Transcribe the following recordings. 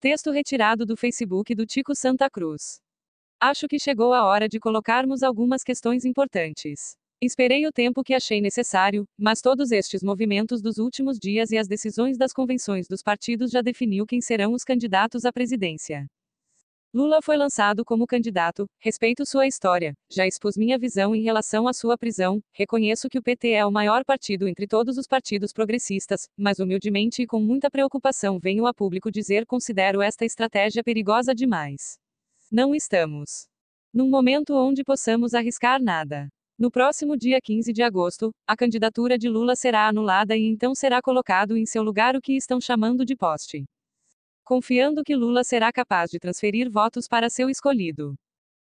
Texto retirado do Facebook do Tico Santa Cruz. Acho que chegou a hora de colocarmos algumas questões importantes. Esperei o tempo que achei necessário, mas todos estes movimentos dos últimos dias e as decisões das convenções dos partidos já definiu quem serão os candidatos à presidência. Lula foi lançado como candidato, respeito sua história, já expus minha visão em relação à sua prisão, reconheço que o PT é o maior partido entre todos os partidos progressistas, mas humildemente e com muita preocupação venho a público dizer considero esta estratégia perigosa demais. Não estamos num momento onde possamos arriscar nada. No próximo dia 15 de agosto, a candidatura de Lula será anulada e então será colocado em seu lugar o que estão chamando de poste confiando que Lula será capaz de transferir votos para seu escolhido.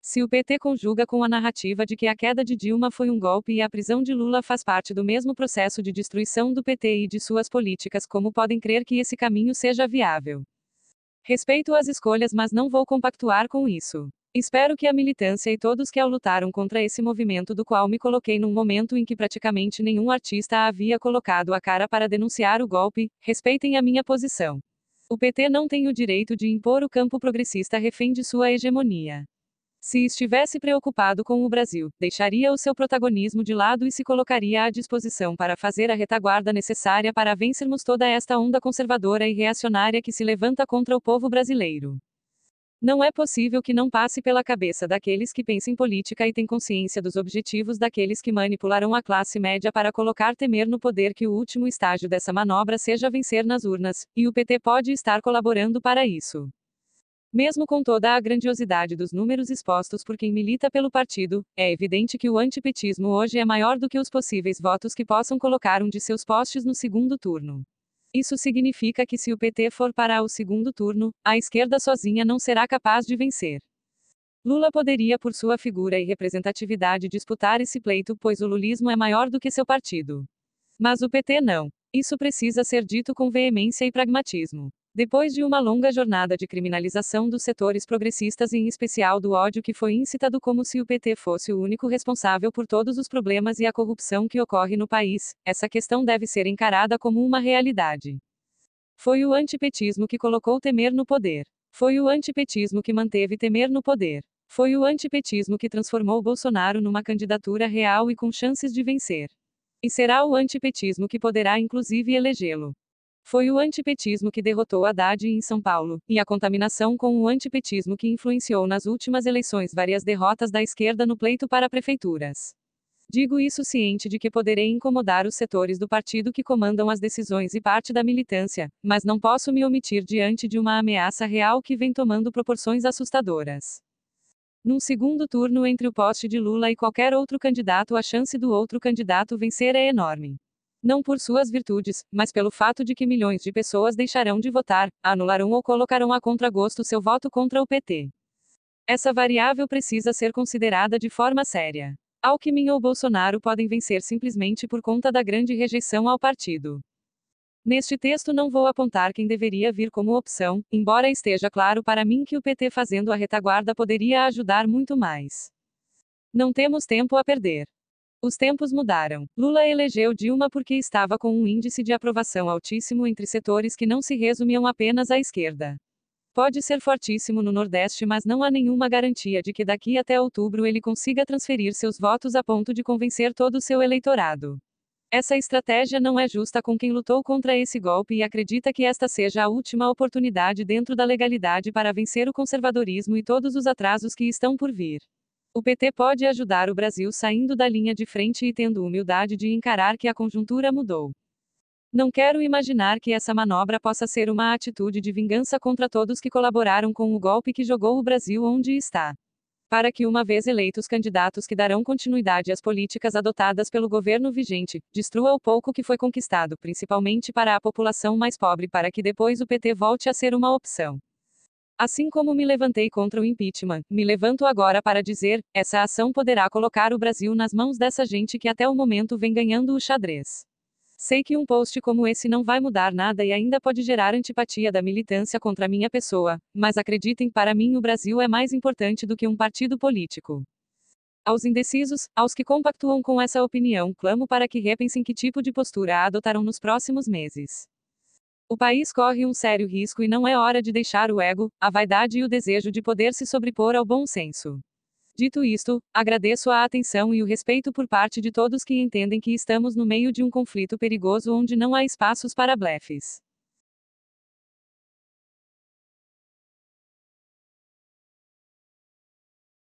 Se o PT conjuga com a narrativa de que a queda de Dilma foi um golpe e a prisão de Lula faz parte do mesmo processo de destruição do PT e de suas políticas, como podem crer que esse caminho seja viável? Respeito as escolhas, mas não vou compactuar com isso. Espero que a militância e todos que ao lutaram contra esse movimento do qual me coloquei num momento em que praticamente nenhum artista havia colocado a cara para denunciar o golpe, respeitem a minha posição. O PT não tem o direito de impor o campo progressista refém de sua hegemonia. Se estivesse preocupado com o Brasil, deixaria o seu protagonismo de lado e se colocaria à disposição para fazer a retaguarda necessária para vencermos toda esta onda conservadora e reacionária que se levanta contra o povo brasileiro. Não é possível que não passe pela cabeça daqueles que pensam em política e têm consciência dos objetivos daqueles que manipularam a classe média para colocar Temer no poder que o último estágio dessa manobra seja vencer nas urnas, e o PT pode estar colaborando para isso. Mesmo com toda a grandiosidade dos números expostos por quem milita pelo partido, é evidente que o antipetismo hoje é maior do que os possíveis votos que possam colocar um de seus postes no segundo turno. Isso significa que se o PT for para o segundo turno, a esquerda sozinha não será capaz de vencer. Lula poderia, por sua figura e representatividade, disputar esse pleito, pois o lulismo é maior do que seu partido. Mas o PT não. Isso precisa ser dito com veemência e pragmatismo. Depois de uma longa jornada de criminalização dos setores progressistas e em especial do ódio que foi incitado como se o PT fosse o único responsável por todos os problemas e a corrupção que ocorre no país, essa questão deve ser encarada como uma realidade. Foi o antipetismo que colocou Temer no poder. Foi o antipetismo que manteve Temer no poder. Foi o antipetismo que transformou Bolsonaro numa candidatura real e com chances de vencer. E será o antipetismo que poderá inclusive elegê-lo. Foi o antipetismo que derrotou Haddad em São Paulo, e a contaminação com o antipetismo que influenciou nas últimas eleições várias derrotas da esquerda no pleito para prefeituras. Digo isso ciente de que poderei incomodar os setores do partido que comandam as decisões e parte da militância, mas não posso me omitir diante de uma ameaça real que vem tomando proporções assustadoras. Num segundo turno entre o poste de Lula e qualquer outro candidato, a chance do outro candidato vencer é enorme. Não por suas virtudes, mas pelo fato de que milhões de pessoas deixarão de votar, anularão ou colocarão a contragosto seu voto contra o PT. Essa variável precisa ser considerada de forma séria. Alckmin ou Bolsonaro podem vencer simplesmente por conta da grande rejeição ao partido. Neste texto não vou apontar quem deveria vir como opção, embora esteja claro para mim que o PT fazendo a retaguarda poderia ajudar muito mais. Não temos tempo a perder. Os tempos mudaram. Lula elegeu Dilma porque estava com um índice de aprovação altíssimo entre setores que não se resumiam apenas à esquerda. Pode ser fortíssimo no Nordeste, mas não há nenhuma garantia de que daqui até outubro ele consiga transferir seus votos a ponto de convencer todo o seu eleitorado. Essa estratégia não é justa com quem lutou contra esse golpe e acredita que esta seja a última oportunidade dentro da legalidade para vencer o conservadorismo e todos os atrasos que estão por vir. O PT pode ajudar o Brasil saindo da linha de frente e tendo humildade de encarar que a conjuntura mudou. Não quero imaginar que essa manobra possa ser uma atitude de vingança contra todos que colaboraram com o golpe que jogou o Brasil onde está. Para que, uma vez eleitos candidatos que darão continuidade às políticas adotadas pelo governo vigente, destrua o pouco que foi conquistado, principalmente para a população mais pobre, para que depois o PT volte a ser uma opção. Assim como me levantei contra o impeachment, me levanto agora para dizer: essa ação poderá colocar o Brasil nas mãos dessa gente que até o momento vem ganhando o xadrez. Sei que um post como esse não vai mudar nada e ainda pode gerar antipatia da militância contra minha pessoa, mas acreditem, para mim o Brasil é mais importante do que um partido político. Aos indecisos, aos que compactuam com essa opinião, clamo para que repensem que tipo de postura adotarão nos próximos meses. O país corre um sério risco e não é hora de deixar o ego, a vaidade e o desejo de poder se sobrepor ao bom senso. Dito isto, agradeço a atenção e o respeito por parte de todos que entendem que estamos no meio de um conflito perigoso onde não há espaços para blefes.